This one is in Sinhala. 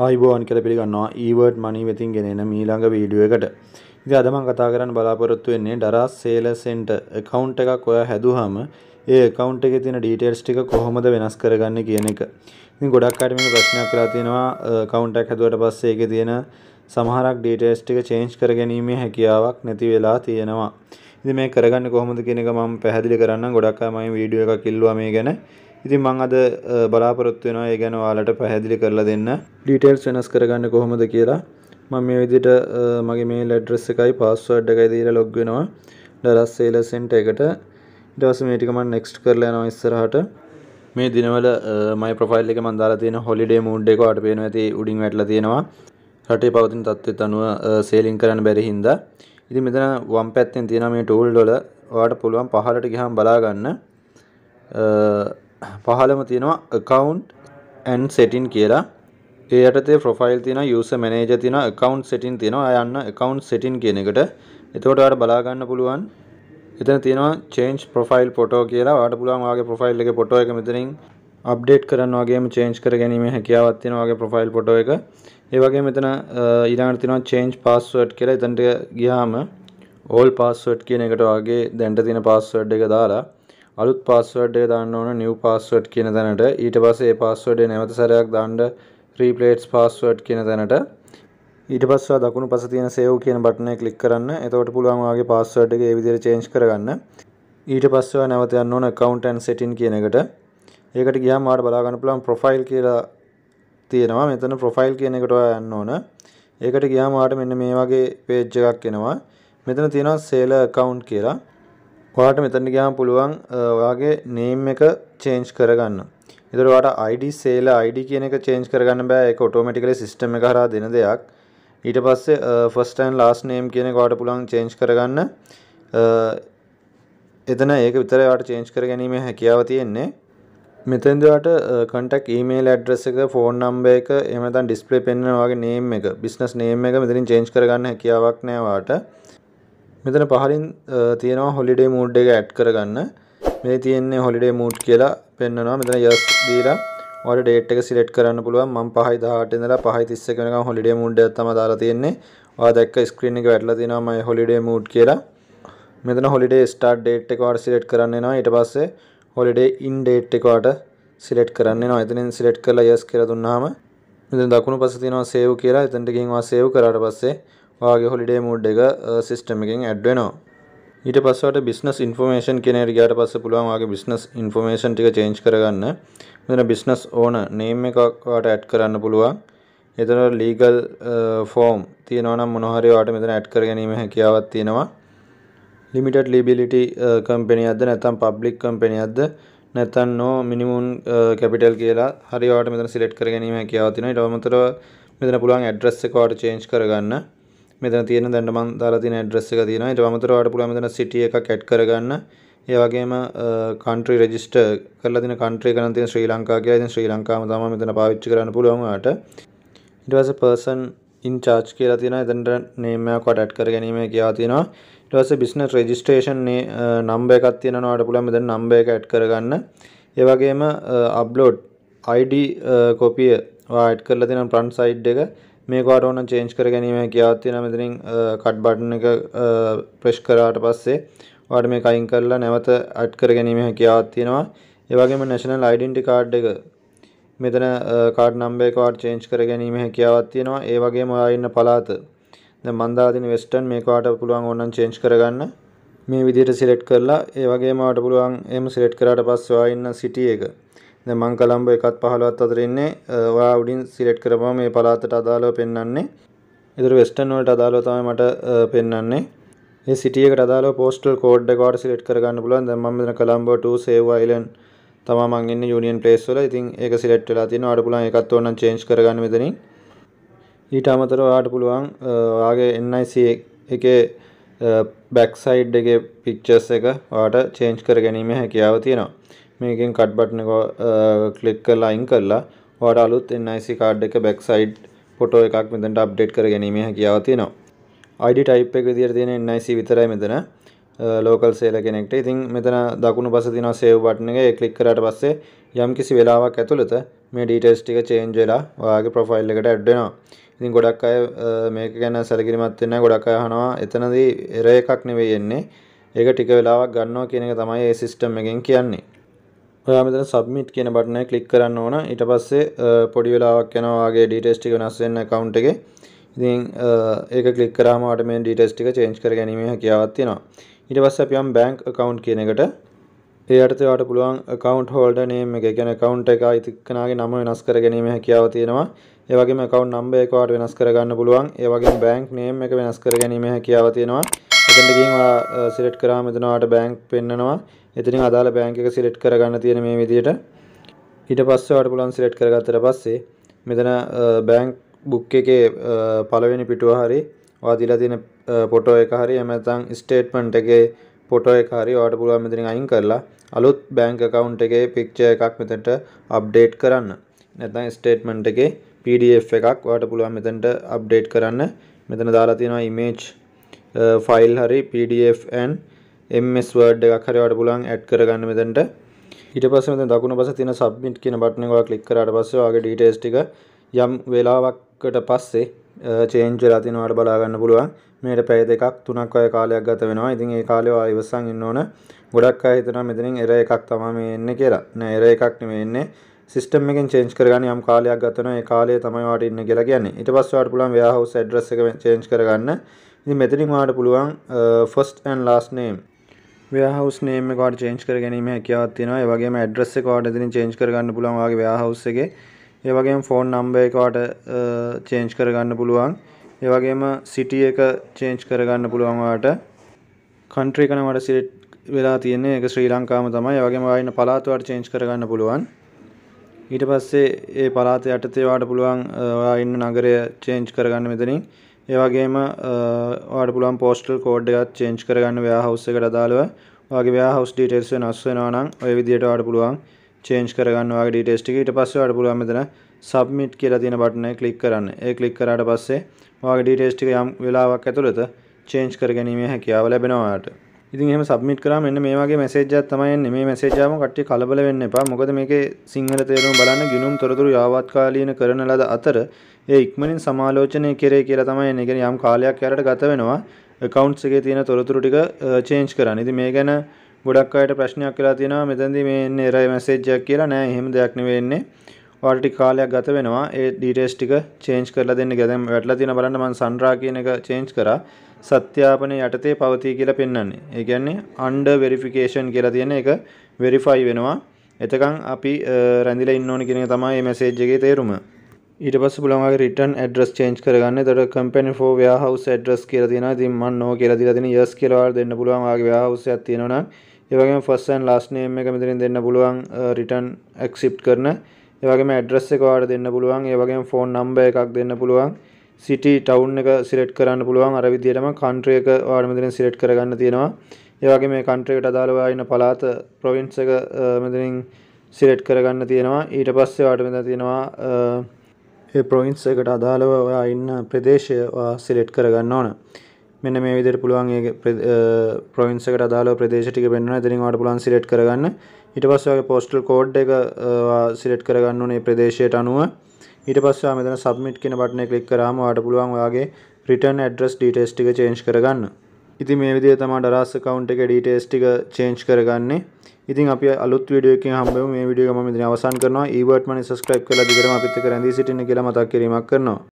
ආයිබෝන් කියලා පිළිගන්නවා ඊවර්ඩ් මනී වෙතින් ගෙනෙන මීළඟ වීඩියෝ එකට. ඉතින් අද මම කතා කරන්න බලාපොරොත්තු වෙන්නේ ඩරාස් සේලර්ස් එන්ට account එකක් ඔයා හැදුවාම ඒ account එකේ තියෙන details ටික කොහොමද වෙනස් කරගන්නේ කියන එක. ඉතින් ගොඩක් අයට මේක ප්‍රශ්නයක් වෙලා තියෙනවා account එකක් හැදුවට පස්සේ ඒකේ තියෙන සමහරක් details ටික change කරගැනීමේ හැකියාවක් නැති වෙලා තියෙනවා. ඉතින් මේ කරගන්නේ කොහොමද කියන එක මම පැහැදිලි කරන්නම් ගොඩක් අය මම වීඩියෝ එකක් ඉල්ලුවා මේ ගැන. ඉතින් මං අද බලාපොරොත්තු වෙනවා ඒ ගැන ඔයාලට පැහැදිලි කරලා දෙන්න. ඩීටේල්ස් වෙනස් කරගන්න කොහොමද කියලා. මම මේ විදිහට මගේ මේල් ඇඩ්‍රස් එකයි පාස්වර්ඩ් එකයි දීලා ලොග් වෙනවා. ඩරස් සේලර් සෙන්ටර් එකට. ඊට පස්සේ මේ ටික මම නෙක්ස්ට් කරලා යනවා ඉස්සරහට. මේ දිනවල මයි ප්‍රොෆයිල් එක මම දාලා තියෙන හොලිඩේ මූඩ් එක ඔයාලට පේනවා ඇති උඩින් වැටලා තියෙනවා. රටේ පවතින තත්ත්වයට අනුව සේලින් කරන්න බැරි හින්දා. ඉතින් මෙතන වම් පැත්තෙන් තියෙන මේ ටූල් වල ඔයාලට පුළුවන් පහළට ගියාම බලා ගන්න. පහළම තියෙනවා account and setting කියලා. ඒ යටතේ profile තියෙනවා user manager තියෙනවා account setting තියෙනවා. ආ යන්න account setting කියන එකට. එතකොට ඔයාලට බලා ගන්න පුළුවන් එතන තියෙනවා change profile photo කියලා. ඔයාලට පුළුවන් ඔයාගේ profile එකේ photo එක මෙතනින් අප්ඩේට් කරන්න වගේම චේන්ජ් කර ගැනීම හැකියාවක් තියෙනවා වගේ ප්‍රොෆයිල් ෆොටෝ එක. ඒ වගේම මෙතන ඊළඟට තියෙනවා change password කියලා. එතනට ගියාම all password කියන එකට වගේ දැන්ට තියෙන password එක දාලා අලුත් පාස්වර්ඩ් එක දාන්න ඕන new password කියන තැනට ඊට පස්සේ ඒ password එක නැවත සැරයක් දාන්න replace password කියන තැනට ඊට පස්සේ දකුණු පස තියෙන save කියන බටන් එක ක්ලික් කරන්න. එතකොට පුළුවන් ඔයාගේ password එක ඒ විදිහට change කරගන්න. ඊට පස්සේ නැවත යන්න ඕන account and setting කියන එකට. ඒකට ගියාම ඔයාලට බලා ගන්න පුළුවන් profile කියලා තියෙනවා. මෙතන profile කියන එකට ඔයා යන්න ඕන. ඒකට ගියාම ඔයාලට මෙන්න මේ වගේ page එකක් එනවා. මෙතන තියෙනවා sailor account කියලා. ඔයාට මෙතන ගියාම පුළුවන් ඔයාගේ නේම් එක චේන්ජ් කරගන්න. ඒතර ඔයාට ID සේල ID කියන එක චේන්ජ් කරගන්න බෑ. ඒක ඔටෝමැටිකලි සිස්ටම් එක හරහා දෙන දෙයක්. ඊට පස්සේ first and last name කියන එක ඔයාට පුළුවන් චේන්ජ් කරගන්න. එතන ඒක විතරයි ඔයාට චේන්ජ් කරගැනීමේ හැකියාව තියෙන්නේ. මෙතෙන්ද ඔයාට contact email address එක phone number එක එහෙම නැත්නම් display පෙන්වන ඔයාගේ name එක business name එක මෙතනින් change කරගන්න හැකියාවක් නෑ ඔයාට. මෙතන පහලින් තියෙනවා හොලිඩේ මූඩ් එක ඇඩ් කරගන්න මේ තියෙන්නේ හොලිඩේ මූඩ් කියලා පෙන්වනවා මෙතන යස් දීලා ඔයාලට ඩේට් එක සිලෙක්ට් කරන්න පුළුවන් මම 5:18 ඉඳලා 5:31 වෙනකම් හොලිඩේ මූඩ් එක තමයි දාලා තියෙන්නේ ඔයා දැක්ක ස්ක්‍රීන් එක වැටලා තියෙනවා මම හොලිඩේ මූඩ් කියලා මෙතන හොලිඩේ ස්ටාර්ට් ඩේට් එක ඔයාලට සිලෙක්ට් කරන්න වෙනවා ඊට පස්සේ හොලිඩේ ඉන් ඩේට් එක ඔයාලට සිලෙක්ට් කරන්න වෙනවා එතනින් සිලෙක්ට් කරලා යස් කියලා දුන්නාම මෙතන දකුණු පස්සේ තියෙනවා සේව් කියලා එතනට ගිහින් ඔයා සේව් කරාට පස්සේ වාගේ හොලිඩේ මූඩ් එක සිස්ටම් එකෙන් ඇඩ් වෙනවා. ඊට පස්සට බිස්නස් ඉන්ෆෝමේෂන් කෙනෙට ගාට පස්ස පුළුවන් වගේ බිස්නස් ඉන්ෆෝමේෂන් ටික චේන්ජ් කරගන්න මෙතන බිස්නස් ඕන නේම් එකක්වාට ඇඩ් කරන්න පුළුවන් එතන ලීගල් ෆෝම් තියෙනවනම් මොනහරි වාට මෙතන ඇඩ් කර ගැනීම හැකියාවක් තියෙනවා ලිමිටඩ් ලීබිලිටි කම්පැනියක්ද නැත්නම් පබ්ලික් කම්පැනියක්ද නැත්නම් නෝ මිනිමම් කැපිටල් කියලා හරි වාට මෙතන සිලෙක්ට් කර ගැනීම හැකියාවක් තියෙනවා ඊට අමතරව මෙතන පුළුවන් ඇඩ්‍රස් එක වාට චේන්ජ් කරගන්න මෙතන තියෙන දැන් මම දාලා තියෙන ඇඩ්‍රස් එක තියෙනවා ඊට අමතරව ඔයාලට පුළුවන් මෙතන සිටි එකක් ඇඩ් කරගන්න ඒ වගේම කන්ට්‍රි රෙජිස්ටර් කරලා තියෙන කන්ට්‍රි එක නම් තියෙන ශ්‍රී ලංකා කියලා ඉතින් ශ්‍රී ලංකාවම තමයි මෙතන පාවිච්චි කරන්න පුළුවන් ඔයාලට ඊට පස්සේ පර්සන් ඉන් චාර්ජ් කියලා තියෙනවා එතනට නේම් එකක් ඔයාලට ඇඩ් කර ගැනීම කියලා තියෙනවා ඊට පස්සේ බිස්නස් රෙජිස්ට්‍රේෂන් නම්බර් එකක් තියෙනවා ඔයාලට පුළුවන් මෙතන නම්බර් එක ඇඩ් කරගන්න ඒ වගේම අප්ලෝඩ් ID කොපිය ඔයා ඇඩ් කරලා තියෙන ෆ්‍රන්ට් සයිඩ් එක මේකට ඕන චේන්ජ් කර ගැනීම කියාවත් තියෙනවා මෙතනින් කට් බටන් එක ප්‍රෙස් කරාට පස්සේ ඔයාලට මේක අයින් කරලා නැවත ඇඩ් කර ගැනීම හැකියාවක් තියෙනවා ඒ වගේම national identity card එක මෙතන කාඩ් නම්බර් එක ඔයාලට චේන්ජ් කර ගැනීම හැකියාවක් තියෙනවා ඒ වගේම ඔයා ඉන්න පළාත දැන් මන් දාලා තියෙන western මේක ඔයාලට පුළුවන් ඕනනම් චේන්ජ් කරගන්න මේ විදිහට සිලෙක්ට් කරලා ඒ වගේම ඔයාලට පුළුවන් එහෙම සිලෙක්ට් කරාට පස්සේ ඔයා ඉන්න සිටි එක දැන් මං කලම්බෝ 1ත් 15ත් අතර ඉන්නේ. ඔයා උඩින් සිලෙක්ට් කරපුවම මේ පළාතට අදාළව පෙන්වන්නේ. ඒතර වෙස්ටර්න් වලට අදාළව තමයි මට පෙන්වන්නේ. මේ සිටි එකට අදාළව පෝස්ටල් කෝඩ් එක වට සිලෙක්ට් කරගන්න පුළුවන්. දැන් මම මෙතන කලම්බෝ 2 සේව් අයිලන්ඩ් තමයි මං ඉන්නේ යූනියන් ප්ලේස් වල. ඉතින් ඒක සිලෙක්ට් වෙලා තියෙනවා. ඔයාලට පුළුවන් ඒකත් ඕනනම් චේන්ජ් කරගන්න මෙතනින්. ඊට අමතරව ඔයාට පුළුවන් ඔයාගේ NIC එකේ බැක්සයිඩ් එක පික්චස් එක වාට චේන්ජ් කර ගැනීම හැකියාව තියෙනවා මේකෙන් කට් බට්න කලික් කල් අයින් කරලා වාට අලුත් එන්IC කාඩ් එක බැක් සයිඩ් පොටෝ එකක් මෙතට අප්ඩේට් කර ගැනීම හැකියාව තියෙනවා අයිඩි ටයිප් එක විදිහට තියෙන NIC විතරයි මෙතන ලෝකල් සේල කෙනෙක්ට. ඉතින් මෙතන දකුණු පස තියෙන save button එක ඒ ක්ලික් කරාට පස්සේ යම්කිසි වෙලාවක් ඇතුළත මේ details ටික change වෙලා ඔයාගේ profile එකට add වෙනවා. ඉතින් ගොඩක් අය මේක ගැන සැලකිලිමත් වෙන්නේ ගොඩක් අය අහනවා එතනදී error එකක් නෙවෙයි එන්නේ. ඒක ටික වෙලාවක් ගන්නවා කියන එක තමයි මේ system එකෙන් කියන්නේ. ඔයා මෙතන සබ්මිට් කියන බටන එක ක්ලික් කරන්න ඕන. ඊට පස්සේ පොඩි වෙලාවක් යනවා ඔයාගේ ඩීටේල්ස් ටික වෙනස් වෙන account එකේ. ඉතින් ඒක ක්ලික් කරාම ඔයාට මේ ඩීටේල්ස් ටික change කර ගැනීමේ හැකියාවක් තියෙනවා. ඊට පස්සේ අපි යම් bank account කියන එකට. ඒ යටතේ ඔයාට පුළුවන් account holder name එක, කියන්නේ account එක අයිතිකනාගේ නම වෙනස් කර ගැනීමේ හැකියාව තියෙනවා. ඒ වගේම account number එක ඔයාට වෙනස් කර ගන්න පුළුවන්. ඒ වගේම bank name එක වෙනස් කර ගැනීමේ හැකියාව තියෙනවා. සෙකන්ඩ් එකකින් ඔයා සිලෙක්ට් කරාම එතන ඔයාට බැංක් පෙන්නනවා. එතනින් අදාළ බැංක් එක සිලෙක්ට් කරගන්න තියෙන මේ විදිහට ඊට පස්සේ ඔයාට පුළුවන් සිලෙක්ට් කරගත්තට පස්සේ මෙතන බැංක් බුක් එකේ පළවෙනි පිටුව හරි ඔයා දීලා තියෙන ෆොටෝ එක හරි එහෙම නැත්නම් ස්ටේට්මන්ට් එකේ ෆොටෝ එක හරි ඔයාට පුළුවන් මෙතනින් අයින් කරලා අලුත් බැංක් account එකේ picture එකක් මෙතනට අප්ඩේට් කරන්න. නැත්නම් ස්ටේට්මන්ට් එකේ PDF එකක් ඔයාට පුළුවන් මෙතනට අප්ඩේට් කරන්න. මෙතන දාලා තියෙනවා image ෆයිල් uh, හරි පDFන් MS වර්ඩ් එකක් හරි ඔයාලට පුළුවන් ඇඩ් කරගන්න මෙතනට ඊට පස්සේ මෙතන දකුණු පස්සේ තියෙන සබ්මිට් කියන බටන් එක ඔයා ක්ලික් කරාට පස්සේ ඔයාගේ ඩීටේල්ස් ටික යම් වෙලාවකට පස්සේ චේන්ජ් uh, වෙලා තියෙනවා ඔයාලට බලා ගන්න පුළුවන් මේකට පැය දෙකක් තුනක් වගේ කාලයක් ගත වෙනවා ඉතින් ඒ කාලේ ඔයා ඉවසන් ඉන්න ඕන ගොඩක් අය හිතනවා මෙතනින් එර එකක් තමයි මේ එන්නේ කියලා නෑ එර එකක් නෙමෙයි එන්නේ සිස්ටම් එකෙන් චේන්ජ් කරගන්න යම් කාලයක් ගත වෙනවා ඒ කාලය තමයි ඔයාලට ඉන්න කියලා කියන්නේ ඊට පස්සේ ඔයාලට පුළුවන් වෙයාහවුස් ඇඩ්‍රස් එක චේන්ජ් කරගන්න ඉතින් මෙතනින් ඔයාලට පුළුවන් first and last name warehouse name එක ඔයාලට change කර ගැනීම හැකියාවක් තියෙනවා. ඒ වගේම address එක ඔයාලට එතනින් change කර ගන්න පුළුවන් ඔයාගේ warehouse එකේ. ඒ වගේම phone number එක ඔයාලට change කර ගන්න පුළුවන්. ඒ වගේම city එක change කර ගන්න පුළුවන් ඔයාලට. country එක නම් ඔයාලට select වෙලා තියෙන්නේ. ඒක ශ්‍රී ලංකාවම තමයි. ඒ වගේම ඔයාලා ඉන්න පළාත ඔයාලට change කර ගන්න පුළුවන්. ඊට පස්සේ ඒ පළාත යටතේ ඔයාලට පුළුවන් ඔයා ඉන්න නගරය change කරගන්න මෙතනින්. ඒවගේම වාට පුළුවන් පෝස්ටල් කෝඩ් එකත් චේන්ච් කරගන්න ව්‍යහවස් එකට අදාළව වගේ ව්‍යහවස් ඩීටේල්ස් වෙනස් වෙනවා නම් ඔය විදිහට වාට පුළුවන් චේන්ජ් කරගන්න වගේ ඩීටේල්ස් ටික ඊට පස්සේ වාට පුළුවන් මෙතන සබ්මිට් කියලා තියෙන බටන එක ක්ලික් කරන්න. ඒ ක්ලික් කරාට පස්සේ ඔයාගේ ඩීටේල්ස් ටික යම් වෙලාවක් ඇතුළත චේන්ජ් කර ගැනීමේ හැකියාව ලැබෙනවා ඔයාලට. ඉතින් එහෙම සබ්මිට් කරාම එන්න මේ වගේ මැසේජ් එකක් තමයි එන්නේ. මේ මැසේජ් ආවම කට්ටිය කලබල වෙන්න එපා. මොකද මේකේ සිංහල තේරුම බලන්න ගිනුම් තොරතුරු යාවත්කාලීන කරන ලද අතර ඒ ඉක්මනින් සමාලෝචනය කෙරේ කියලා තමයි එන්නේ. කියන්නේ යම් කාලයක් යාරට ගත වෙනවා accounts එකේ තියෙන තොරතුරු ටික change කරන්න. ඉතින් මේ ගැන ගොඩක් අයට ප්‍රශ්නයක් වෙලා තියෙනවා. මෙතෙන්දී මේ එන්නේ error message එකක් කියලා නෑ. එහෙම දෙයක් නෙවෙයි එන්නේ. වාට ටික කාලයක් ගත වෙනවා ඒ ඩීටේල්ස් ටික චේන්ජ් කරලා දෙන්න කියලා. දැන් වැටලා තියෙන බලන්න මම සන්රා කියන එක චේන්ජ් කරා. සත්‍යාපනය යටතේ පවතී කියලා පෙන්වන්නේ. ඒ කියන්නේ under verification කියලා තියෙන එක verify වෙනවා. එතකන් අපි රැඳිලා ඉන්න ඕනේ කියන එක තමයි මේ මැසේජ් එකේ තේරුම. ඊට පස්සේ පුළුවන් වගේ return address change කරගන්න. එතකොට company for warehouse address කියලා තියෙනවා. ඉතින් මම no කියලා දීලා තියෙන yes කියලා වාර දෙන්න පුළුවන්. වාගේ warehouse එකක් තියෙනවා නම් ඒ වගේම first and last name එක මෙතනින් දෙන්න පුළුවන් return accept කරන ඒවගේම ඇඩ්‍රස් එක ඔයාලට දෙන්න පුළුවන් ඒ වගේම ෆෝන් නම්බර් එකක් දෙන්න පුළුවන් සිටි ටවුන් එක සිලෙක්ට් කරන්න පුළුවන් අර විදිහටම කන්ට්‍රි එක ඔයාලා මෙතනින් සිලෙක්ට් කරගන්න තියෙනවා ඒ වගේම මේ කන්ට්‍රි එකට අදාළව ආයෙන පළාත ප්‍රොවින්ස් එක මෙතනින් සිලෙක්ට් කරගන්න තියෙනවා ඊට පස්සේ ඔයාලට මෙතන තියෙනවා ඒ ප්‍රොවින්ස් එකට අදාළව ඔයා ඉන්න ප්‍රදේශය සිලෙක්ට් කරගන්න ඕන මෙන්න මේ විදිහට පුළුවන් ඒ ප්‍රොවින්ස් එකට අදාළව ප්‍රදේශ ටික පෙන්වනවා එතනින් ඔයාලට පුළුවන් සිලෙක්ට් කරගන්න ඊට පස්සේ ඔයගේ postal code එක select කරගන්න ඕනේ ප්‍රදේශයට අනුව ඊට පස්සේ මෙතන submit කියන බටන එක click කරාම ඔයාලට පුළුවන් ඔයාගේ return address details ටික change කරගන්න. ඉතින් මේ විදිහට තමයි ඩරාස් account එකේ details ටික change කරගන්නේ. ඉතින් අපි අලුත් වීඩියෝ එකකින් හම්බෙමු මේ වීඩියෝ එක මම ඉතින් අවසන් කරනවා e-word money subscribe කරලා දිගටම අපිත් එක්ක රැඳී සිටින්න කියලා මතක් කිරීමක් කරනවා